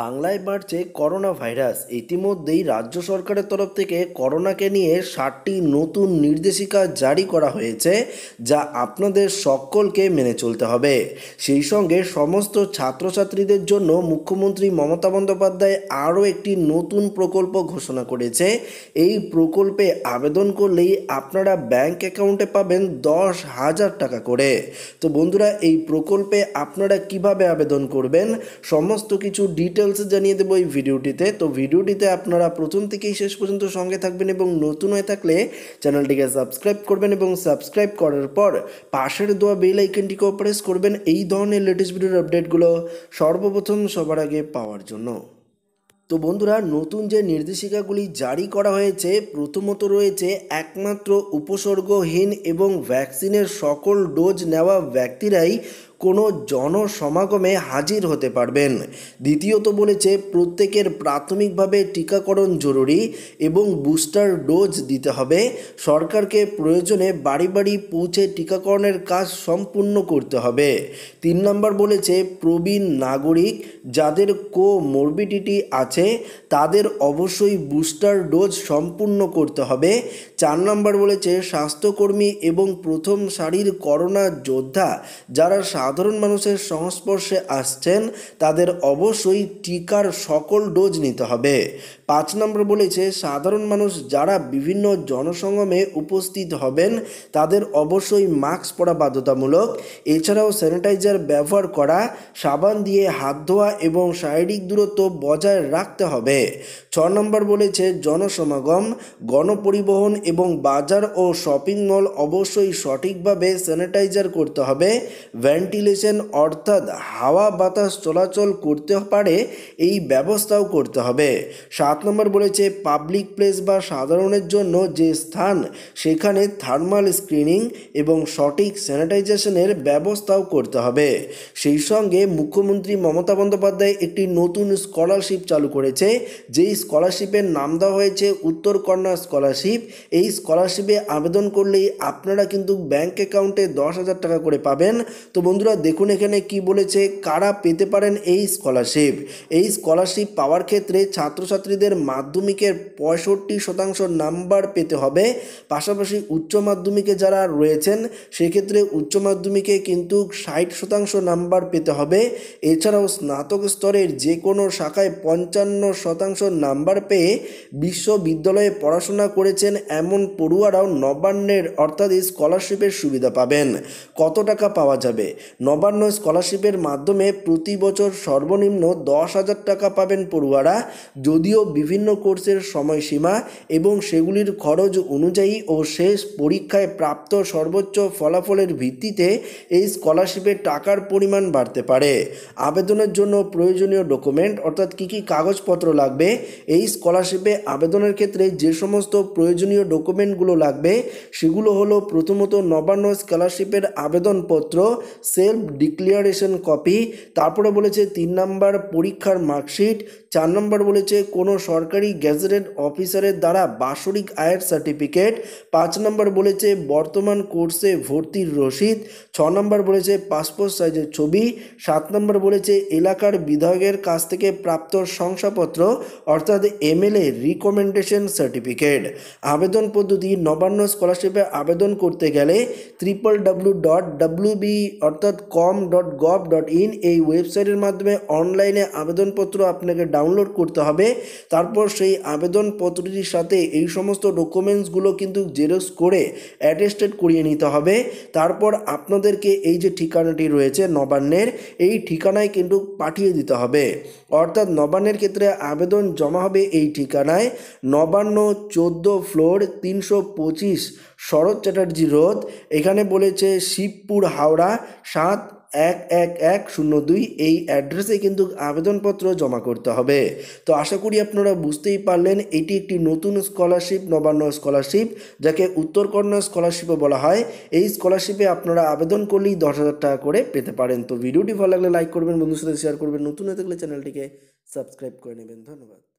বাংলায় বাড়ছে corona virus ইতিমধ্যেই রাজ্য সরকারের তরফ থেকে করোনাকে নিয়ে ষাটটি নতুন নির্দেশিকা জারি করা হয়েছে যা আপনাদের সকলকে মেনে চলতে হবে সেই সঙ্গে সমস্ত ছাত্রছাত্রীদের জন্য মুখ্যমন্ত্রী মমতা বন্দ্যোপাধ্যায় আরও একটি নতুন প্রকল্প ঘোষণা করেছে এই প্রকল্পে আবেদন করলেই আপনারা ব্যাংক অ্যাকাউন্টে পাবেন দশ হাজার টাকা করে তো বন্ধুরা এই প্রকল্পে আপনারা কিভাবে আবেদন করবেন সমস্ত কিছু ডিট ডিটেলস জানিয়ে দেবো এই ভিডিওটিতে তো ভিডিওটিতে আপনারা প্রথম থেকেই শেষ পর্যন্ত সঙ্গে থাকবেন এবং নতুন হয়ে থাকলে চ্যানেলটিকে সাবস্ক্রাইব করবেন এবং সাবস্ক্রাইব করার পর পাশের দোয়া বেল আইকনটিকেও প্রেস করবেন এই ধরনের লেটেস্ট ভিডিওর আপডেটগুলো সর্বপ্রথম সবার আগে পাওয়ার জন্য তো বন্ধুরা নতুন যে নির্দেশিকাগুলি জারি করা হয়েছে প্রথমত রয়েছে একমাত্র উপসর্গহীন এবং ভ্যাকসিনের সকল ডোজ নেওয়া ব্যক্তিরাই কোনো জনসমাগমে হাজির হতে পারবেন দ্বিতীয়ত বলেছে প্রত্যেকের প্রাথমিকভাবে টিকাকরণ জরুরি এবং বুস্টার ডোজ দিতে হবে সরকারকে প্রয়োজনে বাড়ি বাড়ি পৌঁছে টিকাকরণের কাজ সম্পূর্ণ করতে হবে তিন নম্বর বলেছে প্রবীণ নাগরিক যাদের কো কোমরবিডিটি আছে তাদের অবশ্যই বুস্টার ডোজ সম্পূর্ণ করতে হবে চার নম্বর বলেছে স্বাস্থ্যকর্মী এবং প্রথম সারির করোনা যোদ্ধা যারা সাধারণ মানুষের সংস্পর্শে আসছেন তাদের অবশ্যই টিকার সকল ডোজ নিতে হবে পাঁচ নম্বর বলেছে সাধারণ মানুষ যারা বিভিন্ন জনসংগমে উপস্থিত হবেন তাদের অবশ্যই মাস্ক পরা বাধ্যতামূলক এছাড়াও স্যানিটাইজার ব্যবহার করা সাবান দিয়ে হাত ধোয়া এবং শারীরিক দূরত্ব বজায় রাখতে হবে ছ নম্বর বলেছে জনসমাগম গণপরিবহন এবং বাজার ও শপিং মল অবশ্যই সঠিকভাবে স্যানিটাইজার করতে হবে ভ্যান্টি ভেন্টিলেশন অর্থাৎ হাওয়া বাতাস চলাচল করতে পারে এই ব্যবস্থাও করতে হবে সাত নম্বর বলেছে পাবলিক প্লেস বা সাধারণের জন্য যে স্থান সেখানে থার্মাল স্ক্রিনিং এবং সঠিক স্যানিটাইজেশনের ব্যবস্থাও করতে হবে সেই সঙ্গে মুখ্যমন্ত্রী মমতা বন্দ্যোপাধ্যায় একটি নতুন স্কলারশিপ চালু করেছে যেই স্কলারশিপের নাম দেওয়া হয়েছে উত্তর কন্যা স্কলারশিপ এই স্কলারশিপে আবেদন করলেই আপনারা কিন্তু ব্যাংক অ্যাকাউন্টে দশ হাজার টাকা করে পাবেন তো বন্ধুরা বন্ধুরা দেখুন এখানে কি বলেছে কারা পেতে পারেন এই স্কলারশিপ এই স্কলারশিপ পাওয়ার ক্ষেত্রে ছাত্রছাত্রীদের মাধ্যমিকের পঁয়ষট্টি শতাংশ নাম্বার পেতে হবে পাশাপাশি উচ্চ মাধ্যমিকে যারা রয়েছেন সেক্ষেত্রে উচ্চ মাধ্যমিকে কিন্তু ষাট শতাংশ নাম্বার পেতে হবে এছাড়াও স্নাতক স্তরের যে কোনো শাখায় পঞ্চান্ন শতাংশ নাম্বার পেয়ে বিশ্ববিদ্যালয়ে পড়াশোনা করেছেন এমন পড়ুয়ারাও নবান্নের অর্থাৎ স্কলারশিপের সুবিধা পাবেন কত টাকা পাওয়া যাবে নবান্ন স্কলারশিপের মাধ্যমে প্রতি বছর সর্বনিম্ন দশ হাজার টাকা পাবেন পড়ুয়ারা যদিও বিভিন্ন কোর্সের সময়সীমা এবং সেগুলির খরচ অনুযায়ী ও শেষ পরীক্ষায় প্রাপ্ত সর্বোচ্চ ফলাফলের ভিত্তিতে এই স্কলারশিপের টাকার পরিমাণ বাড়তে পারে আবেদনের জন্য প্রয়োজনীয় ডকুমেন্ট অর্থাৎ কী কী কাগজপত্র লাগবে এই স্কলারশিপে আবেদনের ক্ষেত্রে যে সমস্ত প্রয়োজনীয় ডকুমেন্টগুলো লাগবে সেগুলো হলো প্রথমত নবান্ন স্কলারশিপের আবেদনপত্র সে সেলফ ডিক্লিয়ারেশন কপি তারপরে বলেছে তিন নাম্বার পরীক্ষার মার্কশিট চার নম্বর বলেছে কোনো সরকারি গ্যাজেটেড অফিসারের দ্বারা বাৎসরিক আয়ের সার্টিফিকেট পাঁচ নম্বর বলেছে বর্তমান কোর্সে ভর্তির রসিদ ছ নম্বর বলেছে পাসপোর্ট সাইজের ছবি সাত নম্বর বলেছে এলাকার বিধায়কের কাছ থেকে প্রাপ্ত শংসাপত্র অর্থাৎ এমএলএ রিকমেন্ডেশন সার্টিফিকেট আবেদন পদ্ধতি নবান্ন স্কলারশিপে আবেদন করতে গেলে triple W dot W B অর্থাৎ com dot gov dot in এই ওয়েবসাইটের মাধ্যমে অনলাইনে আবেদনপত্র আপনাকে ডাউনলোড করতে হবে তারপর সেই আবেদনপত্রটির সাথে এই সমস্ত ডকুমেন্টসগুলো কিন্তু জেরক্স করে অ্যাটেস্টেড করিয়ে নিতে হবে তারপর আপনাদেরকে এই যে ঠিকানাটি রয়েছে নবান্নের এই ঠিকানায় কিন্তু পাঠিয়ে দিতে হবে অর্থাৎ নবান্নের ক্ষেত্রে আবেদন জমা হবে এই ঠিকানায় নবান্ন চোদ্দো ফ্লোর তিনশো পঁচিশ শরৎ চ্যাটার্জি রোড এখানে বলেছে শিবপুর হাওড়া সাত এক এক এক শূন্য দুই এই অ্যাড্রেসে কিন্তু আবেদনপত্র জমা করতে হবে তো আশা করি আপনারা বুঝতেই পারলেন এটি একটি নতুন স্কলারশিপ নবান্ন স্কলারশিপ যাকে উত্তরকন্যা স্কলারশিপও বলা হয় এই স্কলারশিপে আপনারা আবেদন করলেই দশ হাজার টাকা করে পেতে পারেন তো ভিডিওটি ভালো লাগলে লাইক করবেন বন্ধুর সাথে শেয়ার করবেন নতুন হয়ে থাকলে চ্যানেলটিকে সাবস্ক্রাইব করে নেবেন ধন্যবাদ